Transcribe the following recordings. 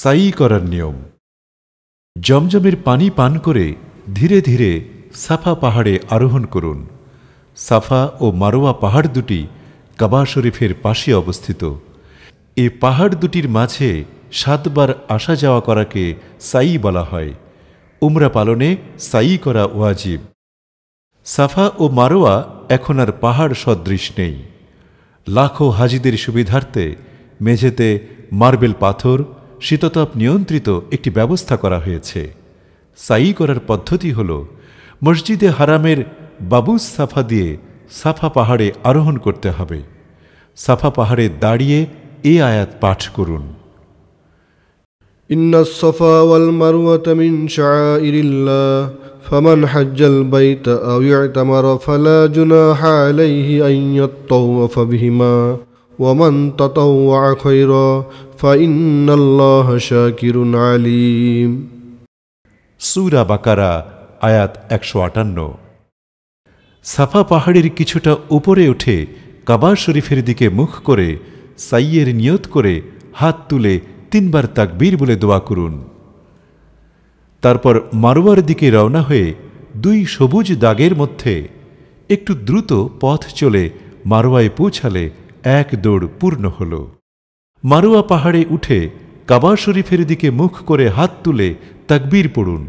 সাই করার নিয়ম জমজমের পানি পান করে ধীরে ধীরে সাফা পাহাড়ে আরোহণ করুন সাফা ও মারোয়া পাহাড় দুটি কাবা শরীফের পাশে অবস্থিত এ পাহাড় দুটির মাঝে সাতবার আসা যাওয়া করাকে সাই বলা হয় উমরা পালনে সাই করা ওয়াজিব সাফা ও মারোয়া এখন আর পাহাড় সদৃশ নেই লাখো হাজিদের সুবিধার্থে মেঝেতে মার্বেল পাথর শীততাপ নিয়ন্ত্রিত একটি ব্যবস্থা করা হয়েছে সাই করার পদ্ধতি হল মসজিদে হারামের বাবু সাফা দিয়ে সাফা পাহাড়ে আরোহণ করতে হবে সাফা পাহাড়ে দাঁড়িয়ে এ আয়াত পাঠ করুন إن الصفا والمروة من شعائر الله فمن حج البيت أو اعتمر فلا جناح عليه أن يطوف بهما ومن تطوع خيرا فإن الله شاكر عليم সুরা বাকারা আয়াত একশো আটান্ন সাফা পাহাড়ের কিছুটা উপরে উঠে কাবা শরীফের দিকে মুখ করে সাইয়ের নিয়ত করে হাত তুলে তিনবার তাকবীর বলে দোয়া করুন তারপর মারোয়ার দিকে রওনা হয়ে দুই সবুজ দাগের মধ্যে একটু দ্রুত পথ চলে মারোয়ায় পৌঁছালে এক দৌড় পূর্ণ হল মারুয়া পাহাড়ে উঠে কাবা শরীফের দিকে মুখ করে হাত তুলে তাকবীর পড়ুন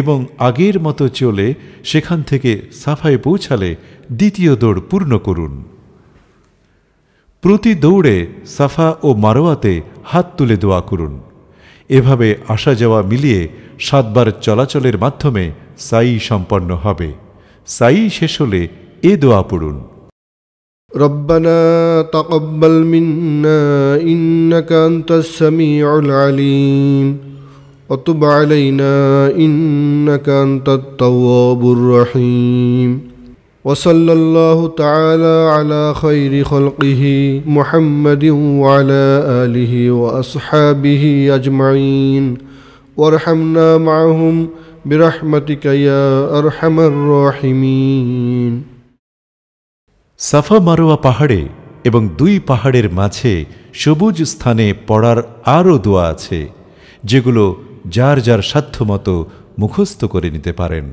এবং আগের মতো চলে সেখান থেকে সাফায় পৌঁছালে দ্বিতীয় দৌড় পূর্ণ করুন প্রতি দৌড়ে সাফা ও মারোয়াতে হাত তুলে দোয়া করুন এভাবে আসা যাওয়া মিলিয়ে সাতবার চলাচলের মাধ্যমে সাই সম্পন্ন হবে সাই শেষ হলে এ দোয়া পড়ুন ربنا تقبل منا کان تصمی السميع العليم وتب علينا نہ ان التواب الرحيم وصلى الله تعالى على خير خلقه محمد وعلى علی و اصحبی وارحمنا معهم برحمتك يا برحمتی الراحمين সাফা মারোয়া পাহাড়ে এবং দুই পাহাড়ের মাঝে সবুজ স্থানে পড়ার আরও দোয়া আছে যেগুলো যার যার সাধ্যমতো মুখস্থ করে নিতে পারেন